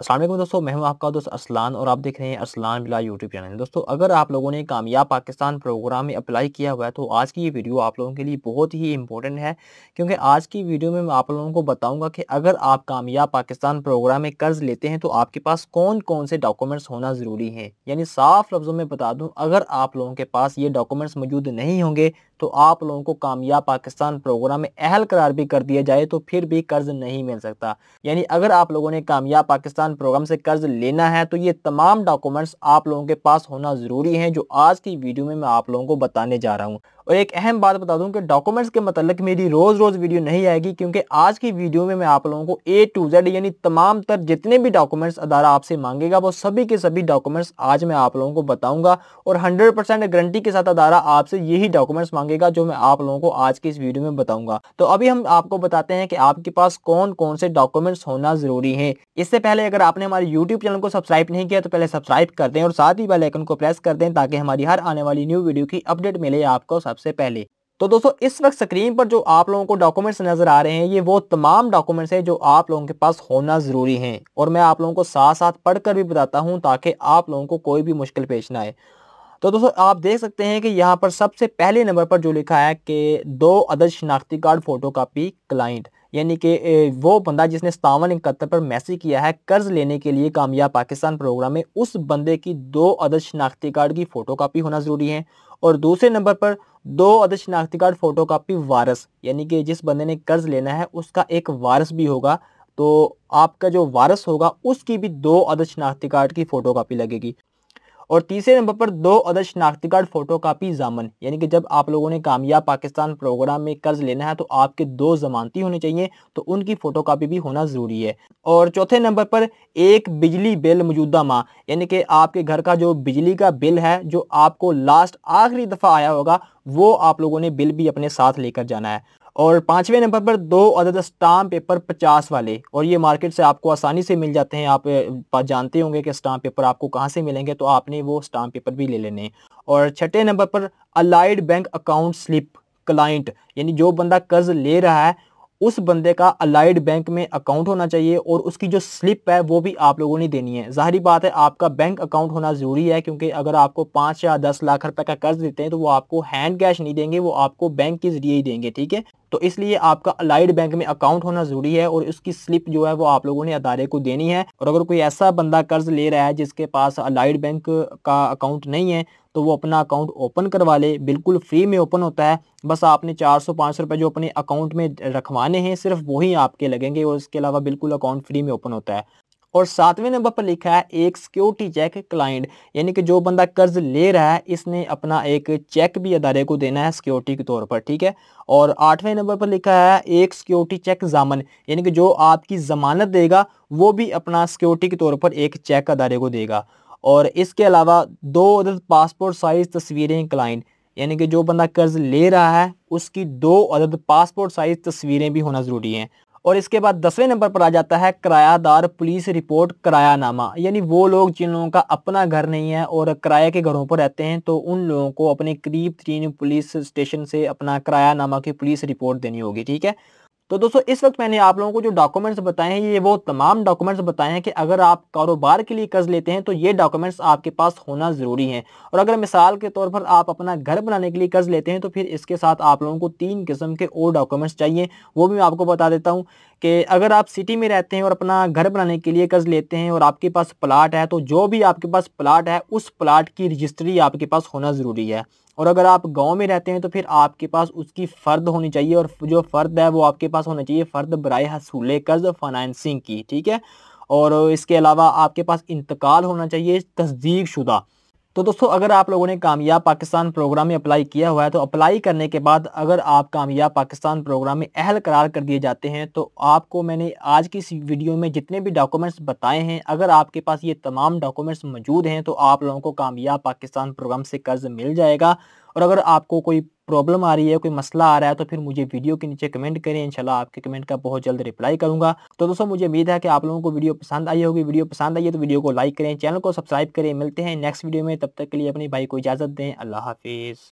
असलम दोस्तों मैं हूं आपका दोस्त असलान और आप देख रहे हैं असलान बिला यूट्यूब चैनल दोस्तों अगर आप लोगों ने कामयाब पाकिस्तान प्रोग्राम में अप्लाई किया हुआ है तो आज की ये वीडियो आप लोगों के लिए बहुत ही इंपॉर्टेंट है क्योंकि आज की वीडियो में मैं आप लोगों को बताऊंगा कि अगर आप कामयाब पाकिस्तान प्रोग्राम में कर्ज लेते हैं तो आपके पास कौन कौन से डॉक्यूमेंट्स होना ज़रूरी है यानी साफ लफ्ज़ों में बता दूँ अगर आप लोगों के पास ये डॉक्यूमेंट्स मौजूद नहीं होंगे तो आप लोगों को कामयाब पाकिस्तान प्रोग्राम में अहल करार भी कर दिया जाए तो फिर भी कर्ज नहीं मिल सकता यानी अगर आप लोगों ने कामयाब पाकिस्तान किसान प्रोग्राम से कर्ज लेना है तो ये तमाम डॉक्यूमेंट्स आप लोगों के पास होना ज़रूरी है जो आज की वीडियो में मैं आप लोगों को बताने जा रहा हूँ और एक अहम बात बता दूं कि डॉक्यूमेंट्स के मतलब मेरी रोज़ रोज़ वीडियो नहीं आएगी क्योंकि आज की वीडियो में मैं आप लोगों को ए टू जेड यानी तमाम तर जितने भी डॉक्यूमेंट्स अदारा आपसे मांगेगा वो सभी के सभी डॉक्यूमेंट्स आज मैं आप लोगों को बताऊंगा और हंड्रेड परसेंट गारंटी के साथ अदारा आपसे यही डॉक्यूमेंट्स मांगेगा जो मैं आप लोगों को आज की इस वीडियो में बताऊंगा तो अभी हम आपको बताते हैं कि आपके पास कौन कौन से डॉक्यूमेंट्स होना जरूरी है इससे पहले अगर आपने हमारे यूट्यूब चैनल को सब्सक्राइब नहीं किया तो पहले सब्सक्राइब कर दें और साथ ही बेलाइकन को प्रेस कर दें ताकि हमारी हर आने वाली न्यू वीडियो की अपडेट मिले आपको सबसे पहले तो दोस्तों इस वक्त स्क्रीन पर जो आप लोगों को डॉक्यूमेंट्स नज़र आ रहे हैं ये वो तमाम डॉक्यूमेंट्स हैं जो आप लोगों के पास होना ज़रूरी हैं और मैं आप लोगों को साथ साथ पढ़कर भी बताता हूं ताकि आप लोगों को कोई भी मुश्किल पेश ना आए तो दोस्तों आप देख सकते हैं कि यहाँ पर सबसे पहले नंबर पर जो लिखा है कि दो अदर शनाख्ती कार्ड फोटो कापी क्लाइंट यानी कि वो बंदा जिसने सतावन इकहत्तर पर मैसेज किया है कर्ज लेने के लिए कामयाब पाकिस्तान प्रोग्राम में उस बंदे की दो अदर शनाख्ती कार्ड की फ़ोटो कापी होना ज़रूरी है और दूसरे नंबर पर दो अदर शिनाख्ती कार्ड कापी वारस यानी कि जिस बंदे ने कर्ज लेना है उसका एक वारस भी होगा तो आपका जो वारस होगा उसकी भी दो अदर शिनाख्ती कार्ड की फ़ोटो कापी लगेगी और तीसरे नंबर पर दो अदर शनाख्ती कार्ड फोटो कापी जामन यानी कि जब आप लोगों ने कामयाब पाकिस्तान प्रोग्राम में कर्ज लेना है तो आपके दो जमानती होने चाहिए तो उनकी फोटो कापी भी होना ज़रूरी है और चौथे नंबर पर एक बिजली बिल मौजूदा माह यानी कि आपके घर का जो बिजली का बिल है जो आपको लास्ट आखिरी दफ़ा आया होगा वो आप लोगों ने बिल भी अपने साथ लेकर जाना है और पाँचवें नंबर पर दो अदद स्टाम्प पेपर पचास वाले और ये मार्केट से आपको आसानी से मिल जाते हैं आप जानते होंगे कि स्टाम्प पेपर आपको कहाँ से मिलेंगे तो आपने वो स्टाम्प पेपर भी ले लेने और छठे नंबर पर Allied Bank account slip client यानी जो बंदा कर्ज ले रहा है उस बंदे का अलाइड बैंक में अकाउंट होना चाहिए और उसकी जो स्लिप है वो भी आप लोगों ने देनी है ज़ाहरी बात है आपका बैंक अकाउंट होना ज़रूरी है क्योंकि अगर आपको पाँच या दस लाख रुपए का कर्ज देते हैं तो वो आपको हैंड कैश नहीं देंगे वो आपको बैंक के ज़रिए ही देंगे ठीक है तो इसलिए आपका अलाइड बैंक में अकाउंट होना जरूरी है और उसकी स्लिप जो है वो आप लोगों ने अदारे को देनी है और अगर कोई ऐसा बंदा कर्ज ले रहा है जिसके पास अलाइड बैंक का अकाउंट नहीं है तो वो अपना अकाउंट ओपन करवा ले बिल्कुल फ्री में ओपन होता है बस आपने चार सौ पाँच सौ जो अपने अकाउंट में रखवाने हैं सिर्फ वही आपके लगेंगे और इसके अलावा बिल्कुल अकाउंट फ्री में ओपन होता है और सातवें नंबर पर लिखा है एक सिक्योरिटी चेक क्लाइंट यानी कि जो बंदा कर्ज ले रहा है इसने अपना एक चेक भी अदारे को देना है सिक्योरिटी के तौर पर ठीक है और आठवें नंबर पर लिखा है एक सिक्योरिटी चेक जामन यानी कि जो आपकी जमानत देगा वो भी अपना सिक्योरिटी के तौर पर एक चेक अदारे को देगा और इसके अलावा दो अदद पासपोर्ट साइज़ तस्वीरें क्लाइंट यानी कि जो बंदा कर्ज ले रहा है उसकी दो अदद पासपोर्ट साइज़ तस्वीरें भी होना ज़रूरी हैं और इसके बाद दसवें नंबर पर आ जाता है किरायादार पुलिस रिपोर्ट किरायानामा यानी वो लोग जिन लोगों का अपना घर नहीं है और किराए के घरों पर रहते हैं तो उन लोगों को अपने करीब तरीन पुलिस स्टेशन से अपना किरायानामा की पुलिस रिपोर्ट देनी होगी ठीक है तो दोस्तों इस वक्त मैंने आप लोगों को जो डॉक्यूमेंट्स बताए हैं ये वो तमाम डॉक्यूमेंट्स बताए हैं कि अगर आप कारोबार के लिए कर्ज लेते हैं तो ये डॉक्यूमेंट्स आपके पास होना ज़रूरी है और अगर मिसाल के तौर पर आप अपना घर बनाने के लिए कर्ज लेते हैं तो फिर इसके साथ आप लोगों को तीन किस्म के और डॉक्यूमेंट्स चाहिए वो भी मैं आपको बता देता हूँ कि अगर आप सिटी में रहते हैं और अपना घर बनाने के लिए कर्ज लेते हैं और आपके पास प्लाट है तो जो भी आपके पास प्लाट है उस प्लाट की रजिस्ट्री आपके पास होना ज़रूरी है और अगर आप गांव में रहते हैं तो फिर आपके पास उसकी फ़र्द होनी चाहिए और जो फ़र्द है वो आपके पास होना चाहिए फ़र्द बरए हसूल कर्ज फाइनेंसिंग की ठीक है और इसके अलावा आपके पास इंतकाल होना चाहिए तस्दीक शुदा तो दोस्तों अगर आप लोगों ने कामयाब पाकिस्तान प्रोग्राम में अप्लाई किया हुआ है तो अप्लाई करने के बाद अगर आप कामयाब पाकिस्तान प्रोग्राम में अहल करार कर दिए जाते हैं तो आपको मैंने आज की इस वीडियो में जितने भी डॉक्यूमेंट्स बताए हैं अगर आपके पास ये तमाम डॉक्यूमेंट्स मौजूद हैं तो आप लोगों को कामयाब पाकिस्तान प्रोग्राम से कर्ज मिल जाएगा और अगर आपको कोई प्रॉब्लम आ रही है कोई मसला आ रहा है तो फिर मुझे वीडियो के नीचे कमेंट करें इंशाल्लाह आपके कमेंट का बहुत जल्द रिप्लाई करूंगा तो दोस्तों मुझे उम्मीद है कि आप लोगों को वीडियो पसंद आई होगी वीडियो पसंद आई है तो वीडियो को लाइक करें चैनल को सब्सक्राइब करें मिलते हैं नेक्स्ट वीडियो में तब तक के लिए अपने भाई को इजाज़त दें अल्लाह हाफिज़